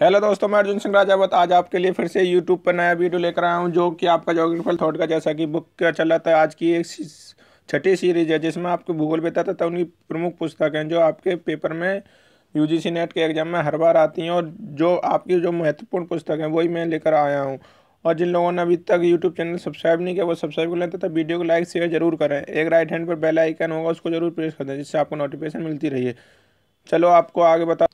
hello दोस्तों मैं अर्जुन सिंह राजावत आज आपके लिए फिर से यूट्यूब पर नया वीडियो लेकर आया हूं जो कि आपका जोग्राफिकल थॉट का जैसा कि बुक का चला था आज की एक छठी सीरीज है जिसमें आपको भूगोल बताता था उनकी प्रमुख पुस्तक हैं जो आपके पेपर में यूजीसी नेट के एग्जाम में हर बार आती हैं और जो आपकी जो महत्वपूर्ण पुस्तक हैं वही मैं लेकर आया हूँ और जिन लोगों ने अभी तक यूट्यूब चैनल सब्सक्राइब नहीं किया वो सब्सक्राइब कर लेते तो वीडियो को लाइक शेयर जरूर करें एक राइट हैंड पर बेल आइकन होगा उसको जरूर प्रेस कर दें जिससे आपको नोटिफिकेशन मिलती रही है चलो आपको आगे बता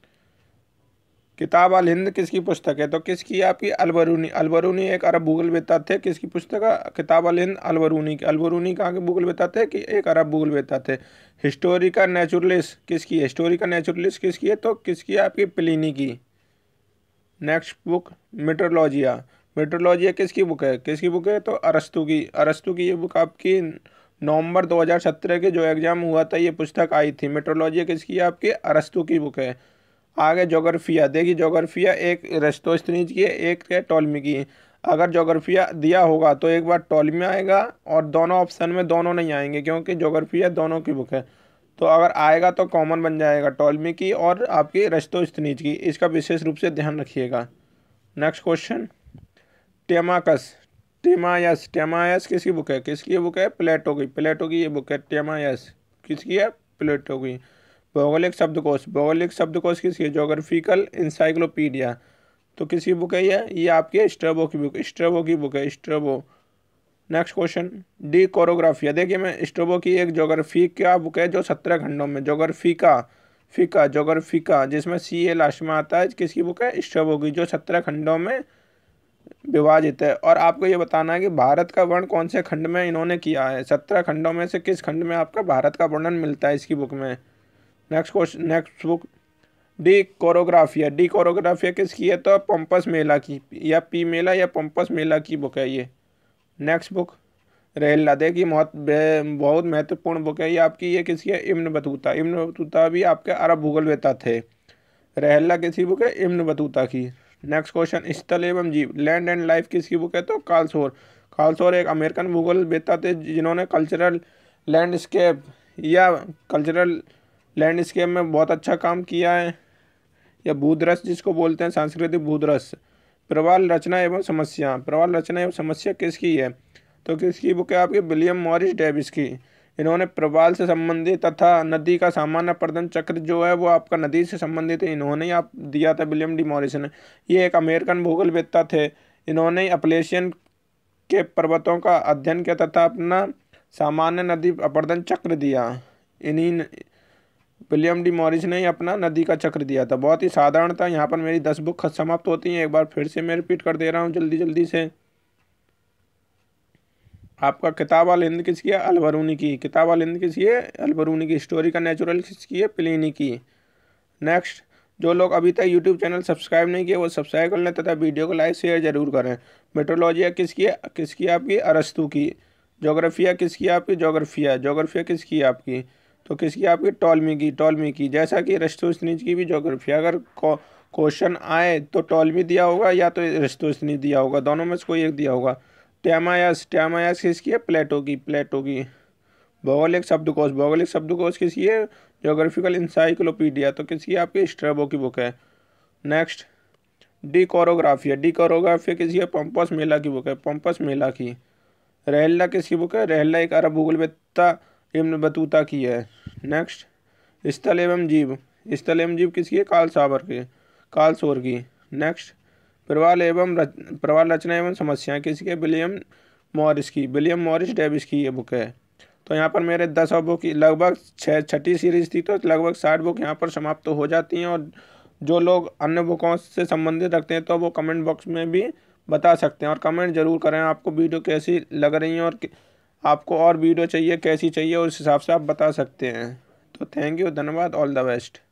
किताब अल हिंद किसकी पुस्तक है तो किसकी आपकी अलबरूनी अलबरूनी एक अरब वेता थे किसकी पुस्तक किताब अल हिंद अलबरूनी की अलबरूनी कहाँ के वेता थे कि एक अरब वेता थे हिस्टोरिका नेचुरलिस किसकी हिस्टोरिका नेचुरलिस किसकी है तो किसकी आपकी प्लिनी की नेक्स्ट बुक मेट्रोलॉजिया मेट्रोलॉजिया किसकी बुक है किसकी बुक है तो अरस्तु की अरस्तु की ये बुक आपकी नवंबर 2017 के जो एग्ज़ाम हुआ था ये पुस्तक आई थी मेट्रोलॉजिया किसकी है आपकी अरस्तु की बुक है आगे जोग्राफिया देखिए जोग्राफिया एक रस्तोस्तनीज की है एक है टोलमी की है अगर जोग्राफिया दिया होगा तो एक बार टोलमी आएगा और दोनों ऑप्शन में दोनों नहीं आएंगे क्योंकि जोग्राफिया दोनों की बुक है तो अगर आएगा तो कॉमन बन जाएगा टोलमी की और आपकी रस्तोस्तनीज की इसका विशेष रूप से ध्यान रखिएगा नेक्स्ट क्वेश्चन टेमाकस टेमायस टेमायस किसकी बुक है किसकी बुक है प्लेटो की प्लेटो की ये बुक है टेमायस किसकी है प्लेटो की भौगोलिक शब्दकोश भौगोलिक शब्दकोश किसकी जोग्राफिकल इंसाइक्लोपीडिया तो किसी बुक है यह ये आपकी स्ट्रबो की बुक स्ट्रबो की बुक है Strabo next question De Chorographia देखिए मैं स्ट्रबो की एक जोग्राफी का बुक है जो सत्रह खंडों में जोग्राफिका फिका जोग्राफिका जिसमें सी ए लास्ट में आता है किसकी बुक है स्ट्रबो की जो सत्रह खंडों में विभाजित है और आपको ये बताना है कि भारत का वर्ण कौन से खंड में इन्होंने किया है सत्रह खंडों में से किस खंड में आपका भारत का वर्णन मिलता है इसकी बुक में next question next book De Chorographia De Chorographia किसकी है तो पंपस मेला की या पी मेला या पंपस मेला की बुक है ये नेक्स्ट बुक लादे देखिए बहुत बहुत महत्वपूर्ण बुक है ये आपकी ये किसकी है इम्न बतूता इम्न बतूता भी आपके अरब भूगल वेता थे रहल्ला किसी बुक है इम्न बतूता की नेक्स्ट क्वेश्चन स्थल एवं जीव लैंड एंड लाइफ किसकी बुक है तो कालसोर कालसोर एक अमेरिकन भूगल वेता थे जिन्होंने कल्चरल लैंडस्केप या कल्चरल लैंडस्केप में बहुत अच्छा काम किया है या भूदरस जिसको बोलते हैं सांस्कृतिक भूदरस प्रवाल रचना एवं समस्या प्रवाल रचना एवं समस्या किसकी है तो किसकी बुक है आपकी विलियम मॉरिस डेविस की इन्होंने प्रवाल से संबंधित तथा नदी का सामान्य प्रदन चक्र जो है वो आपका नदी से संबंधित है इन्होंने आप दिया था विलियम डी मॉरिस ने ये एक अमेरिकन वेत्ता थे इन्होंने अपलेशियन के पर्वतों का अध्ययन किया तथा अपना सामान्य नदी अपर्दन चक्र दिया इन्हीं विलियम डी मॉरिस ने अपना नदी का चक्र दिया था बहुत ही साधारण था यहाँ पर मेरी दस बुक समाप्त होती हैं एक बार फिर से मैं रिपीट कर दे रहा हूँ जल्दी जल्दी से आपका किताब अल हिंद किसकी है अलबरूनी की किताब अल हिंद किसकी है अलबरूनी की स्टोरी का नेचुरल किसकी है प्लीनी की नेक्स्ट जो लोग अभी तक यूट्यूब चैनल सब्सक्राइब नहीं किए वो सब्सक्राइब कर लें तथा वीडियो को लाइक शेयर जरूर करें मेट्रोलॉजिया किसकी है किसकी आपकी अरस्तु की जोग्राफिया किसकी आपकी जोग्राफिया जोग्राफिया किसकी आपकी तो किसकी आपकी टॉलमी की टॉलमी की जैसा कि रस्तोसनीज की भी जोग्राफी अगर क्वेश्चन आए तो टॉलमी दिया होगा या तो रस्तोसनीज दिया होगा दोनों में से कोई एक दिया होगा टैमायास टैमायास किसकी है प्लेटो की प्लेटो की भौगोलिक शब्दकोश भौगोलिक शब्दकोश किसकी है जोग्राफिकल इंसाइक्लोपीडिया तो किसकी आपकी स्ट्रेबो की बुक है next De Chorographia De Chorographia किसी है पंपस मेला की बुक है पंपस मेला की रहल्ला किसकी बुक है रहल्ला एक अरब भूगोल वेत्ता इब्न बतूता की है नेक्स्ट स्थल एवं जीव स्थल एवं जीव किसकी है काल सावर के काल सोर की नेक्स्ट प्रवाल एवं रच प्रवाल रचना एवं समस्याएं किसकी है विलियम मॉरिस की विलियम मॉरिस डेविस की ये बुक है तो यहाँ पर मेरे दस और बुक लगभग छः छठी सीरीज थी तो लगभग साठ बुक यहाँ पर समाप्त तो हो जाती हैं और जो लोग अन्य बुकों से संबंधित रखते हैं तो वो कमेंट बॉक्स में भी बता सकते हैं और कमेंट जरूर करें आपको वीडियो कैसी लग रही है और आपको और वीडियो चाहिए कैसी चाहिए उस हिसाब से आप बता सकते हैं तो थैंक यू धन्यवाद ऑल द बेस्ट